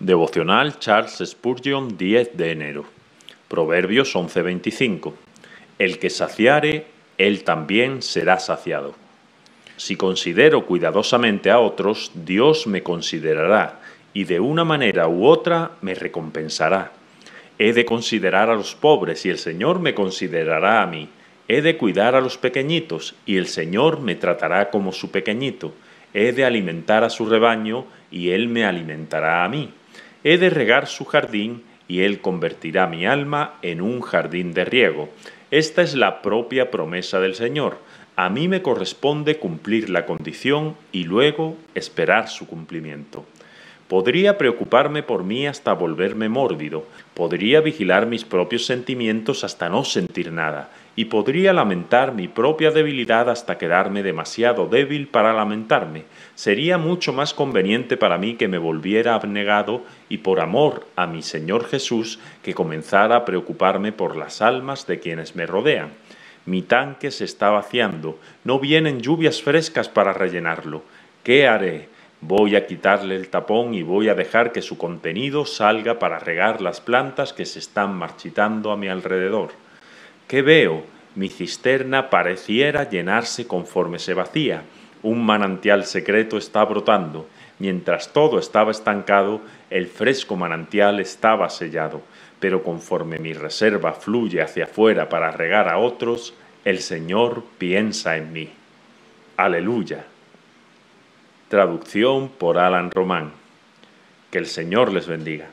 Devocional Charles Spurgeon 10 de enero. Proverbios 11:25. El que saciare, él también será saciado. Si considero cuidadosamente a otros, Dios me considerará y de una manera u otra me recompensará. He de considerar a los pobres y el Señor me considerará a mí. He de cuidar a los pequeñitos y el Señor me tratará como su pequeñito. He de alimentar a su rebaño y él me alimentará a mí. He de regar su jardín y él convertirá mi alma en un jardín de riego. Esta es la propia promesa del Señor. A mí me corresponde cumplir la condición y luego esperar su cumplimiento. Podría preocuparme por mí hasta volverme mórbido, podría vigilar mis propios sentimientos hasta no sentir nada, y podría lamentar mi propia debilidad hasta quedarme demasiado débil para lamentarme. Sería mucho más conveniente para mí que me volviera abnegado y por amor a mi Señor Jesús que comenzara a preocuparme por las almas de quienes me rodean. Mi tanque se está vaciando, no vienen lluvias frescas para rellenarlo. ¿Qué haré? Voy a quitarle el tapón y voy a dejar que su contenido salga para regar las plantas que se están marchitando a mi alrededor. ¿Qué veo? Mi cisterna pareciera llenarse conforme se vacía. Un manantial secreto está brotando. Mientras todo estaba estancado, el fresco manantial estaba sellado. Pero conforme mi reserva fluye hacia afuera para regar a otros, el Señor piensa en mí. Aleluya. Traducción por Alan Román. Que el Señor les bendiga.